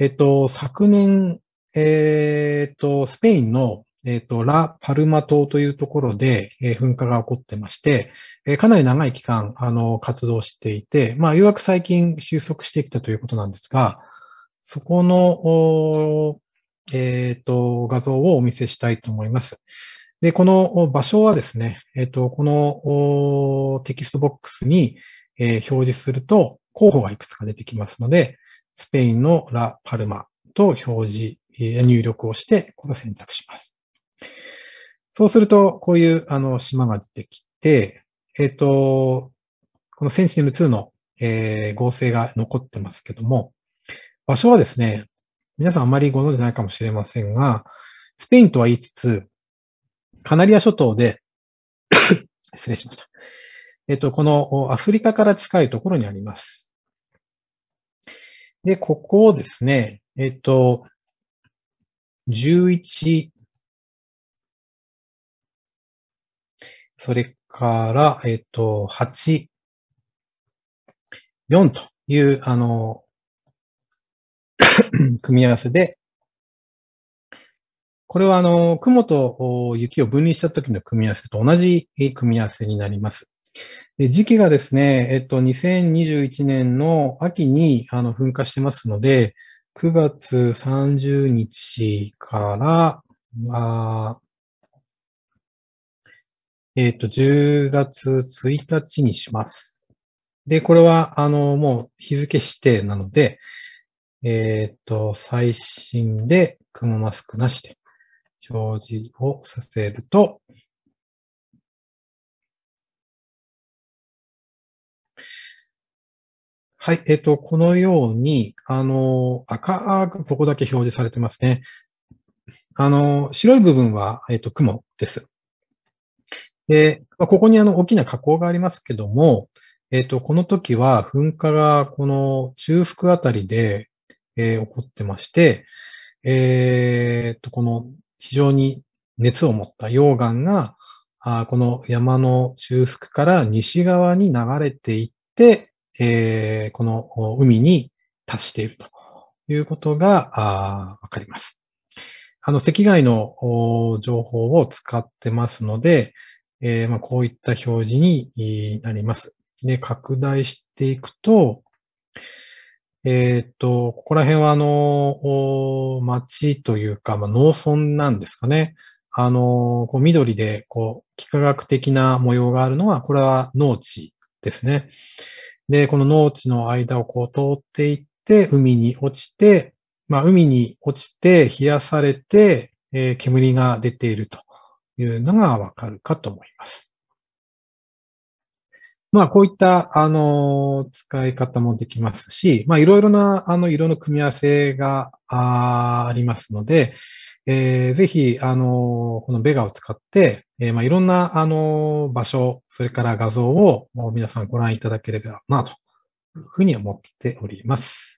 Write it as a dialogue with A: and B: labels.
A: えっと、昨年、えっと、スペインの、えっと、ラ・パルマ島というところで、え噴火が起こってまして、えかなり長い期間、あの、活動していて、まあ、ようやく最近収束してきたということなんですが、そこの、えっ、と、画像をお見せしたいと思います。で、この場所はですね、えっ、と、このテキストボックスに、えー、表示すると候補がいくつか出てきますので、スペインのラ・パルマと表示、入力をして、この選択します。そうすると、こういうあの島が出てきて、えっ、ー、と、このセンチネル2の、えー、合成が残ってますけども、場所はですね、皆さんあまりご存知ないかもしれませんが、スペインとは言いつつ、カナリア諸島で 失礼しました。えっ、ー、と、このアフリカから近いところにあります。で、ここをです
B: ね、えっと、11、それから、えっと、8、4という、あの、組み合わせで、これはあの、雲と
A: 雪を分離した時の組み合わせと同じ組み合わせになります。で時期がですね、えっと、2021年の秋にあの噴火してますので、9月30日から、あえっ、と、10月1日にします。で、これは、あの、もう日付指定なので、え
B: っ、ー、と、最新で雲マスクなしで表示をさせると、はい。えっ、と、このように、あの、
A: 赤くここだけ表示されてますね。あの、白い部分は、えっ、と、雲です。で、ここにあの、大きな火口がありますけども、えっ、と、この時は噴火がこの中腹あたりで、えー、起こってまして、えっ、と、この非常に熱を持った溶岩が、あこの山の中腹から西側に流れていって、えー、この海に達しているということがわかります。あの、赤外の情報を使ってますので、えー、まあ、こういった表示になります。で、拡大していくと、えっ、ー、と、ここら辺はあの、町というか、まあ、農村なんですかね。あの、こう緑で、こう、幾何学的な模様があるのは、これは農地ですね。で、この農地の間をこう通っていって、海に落ちて、まあ、海に落ちて、冷やされて、えー、煙が出ているというのがわかるかと思います。まあ、こういった、あの、使い方もできますし、まあ、いろいろな、あの、色の組み合わせがありますので、えー、ぜひ、あの、このベガを使って、えー、まあ、いろんな、あの、場所、それから画像を皆さんご覧いただければな、というふうに思っております。